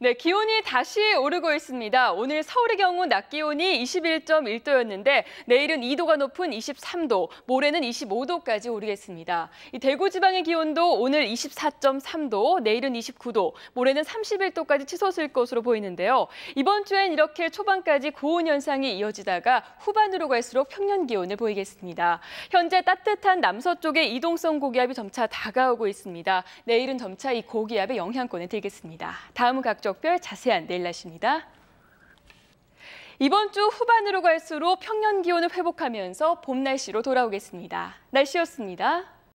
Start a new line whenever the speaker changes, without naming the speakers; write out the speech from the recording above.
네, 기온이 다시 오르고 있습니다. 오늘 서울의 경우 낮 기온이 21.1도였는데 내일은 2도가 높은 23도, 모레는 25도까지 오르겠습니다. 이 대구 지방의 기온도 오늘 24.3도, 내일은 29도, 모레는 31도까지 치솟을 것으로 보이는데요. 이번 주엔 이렇게 초반까지 고온 현상이 이어지다가 후반으로 갈수록 평년 기온을 보이겠습니다. 현재 따뜻한 남서쪽에 이동성 고기압이 점차 다가오고 있습니다. 내일은 점차 이 고기압의 영향권에 들겠습니다. 다음은 각종 지역별 자세한 내일 날씨입니다. 이번 주 후반으로 갈수록 평년 기온을 회복하면서 봄 날씨로 돌아오겠습니다. 날씨였습니다.